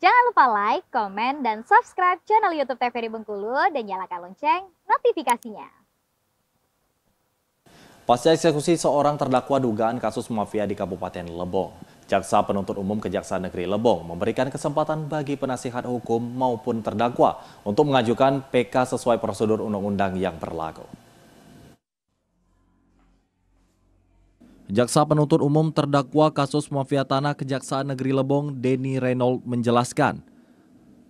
Jangan lupa like, komen, dan subscribe channel YouTube TVRI Bengkulu dan nyalakan lonceng notifikasinya. Pasca eksekusi seorang terdakwa dugaan kasus mafia di Kabupaten Lebong, Jaksa Penuntut Umum Kejaksaan Negeri Lebong memberikan kesempatan bagi penasihat hukum maupun terdakwa untuk mengajukan PK sesuai prosedur undang-undang yang berlaku. Jaksa penuntut umum terdakwa kasus mafia tanah Kejaksaan Negeri Lebong, Denny Reynold menjelaskan,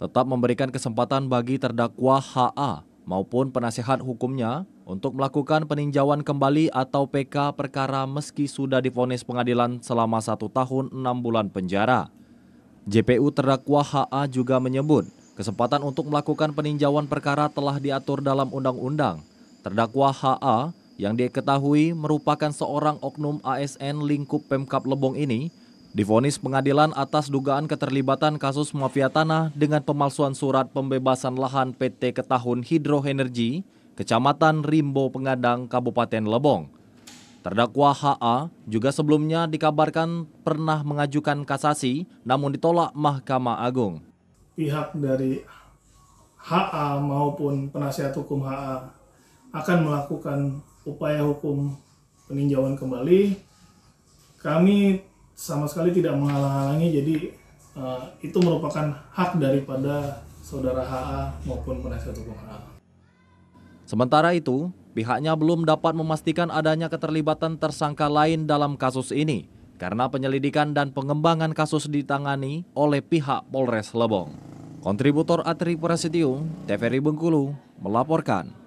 tetap memberikan kesempatan bagi terdakwa HA maupun penasehat hukumnya untuk melakukan peninjauan kembali atau PK perkara meski sudah difonis pengadilan selama satu tahun enam bulan penjara. JPU terdakwa HA juga menyebut kesempatan untuk melakukan peninjauan perkara telah diatur dalam undang-undang. Terdakwa HA yang diketahui merupakan seorang oknum ASN lingkup Pemkap Lebong ini difonis pengadilan atas dugaan keterlibatan kasus mafia tanah dengan pemalsuan surat pembebasan lahan PT Ketahun Hidroenergi, Kecamatan Rimbo Pengadang, Kabupaten Lebong. Terdakwa HA juga sebelumnya dikabarkan pernah mengajukan kasasi namun ditolak Mahkamah Agung. Pihak dari HA maupun penasihat hukum HA akan melakukan upaya hukum peninjauan kembali. Kami sama sekali tidak menghalang-halangi, jadi uh, itu merupakan hak daripada saudara HA maupun penasihat hukum HA. Sementara itu, pihaknya belum dapat memastikan adanya keterlibatan tersangka lain dalam kasus ini karena penyelidikan dan pengembangan kasus ditangani oleh pihak Polres Lebong. Kontributor Atri Prasetyo, TVRI Bengkulu, melaporkan.